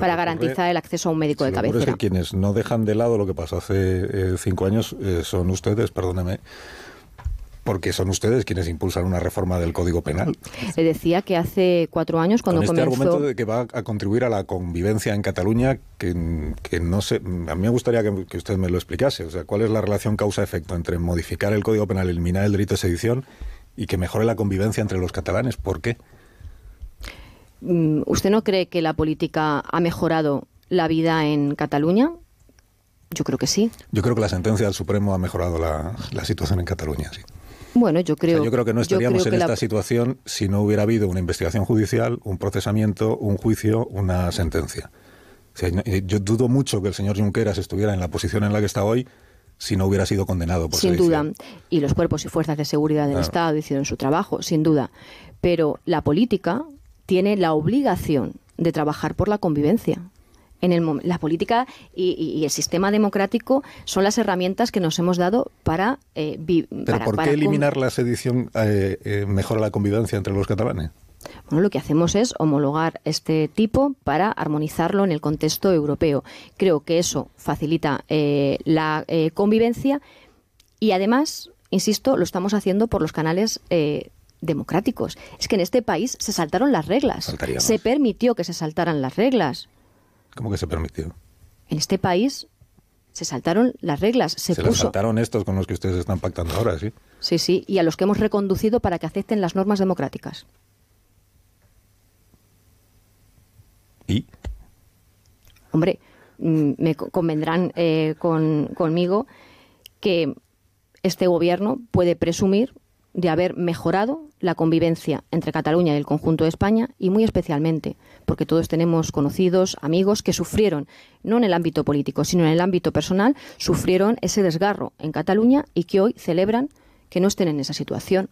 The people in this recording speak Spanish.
para garantizar el acceso a un médico de cabecera. Es que quienes no dejan de lado lo que pasó hace eh, cinco años eh, son ustedes, perdóneme porque son ustedes quienes impulsan una reforma del Código Penal. Le decía que hace cuatro años cuando este comenzó. este argumento de que va a contribuir a la convivencia en Cataluña, que, que no sé, a mí me gustaría que, que, usted me lo explicase, o sea, ¿cuál es la relación causa-efecto entre modificar el Código Penal, eliminar el delito de sedición y que mejore la convivencia entre los catalanes? ¿Por qué? Mm, ¿Usted no cree que la política ha mejorado la vida en Cataluña? Yo creo que sí. Yo creo que la sentencia del Supremo ha mejorado la, situación en Cataluña, sí. Bueno, yo creo. yo creo que no estaríamos en esta situación si no hubiera habido una investigación judicial, un procesamiento, un juicio, una sentencia. yo dudo mucho que el señor Junqueras estuviera en la posición en la que está hoy si no hubiera sido condenado por Sin duda. Y los cuerpos y fuerzas de seguridad del Estado hicieron su trabajo, sin duda. Pero la política, tiene la obligación de trabajar por la convivencia. En el, la política y, el sistema democrático son las herramientas que nos hemos dado para eh, vivir. ¿Pero por qué eliminar la sedición eh, eh, mejora la convivencia entre los catalanes? Bueno, lo que hacemos es homologar este tipo para armonizarlo en el contexto europeo. Creo que eso facilita la convivencia y además, insisto, lo estamos haciendo por los canales democráticos. Es que en este país se saltaron las reglas. Se permitió que se saltaran las reglas. ¿Cómo que se permitió? En este país se saltaron las reglas. Se, saltaron estos con los que ustedes están pactando ahora, ¿sí? Sí, sí, y a los que hemos reconducido para que acepten las normas democráticas. ¿Y? Hombre, mm, me convendrán eh, conmigo que este gobierno puede presumir de haber mejorado la convivencia entre Cataluña y el conjunto de España y muy especialmente porque todos tenemos conocidos, amigos que sufrieron, no en el ámbito político, sino en el ámbito personal, sufrieron ese desgarro en Cataluña y que hoy celebran que no estén en esa situación.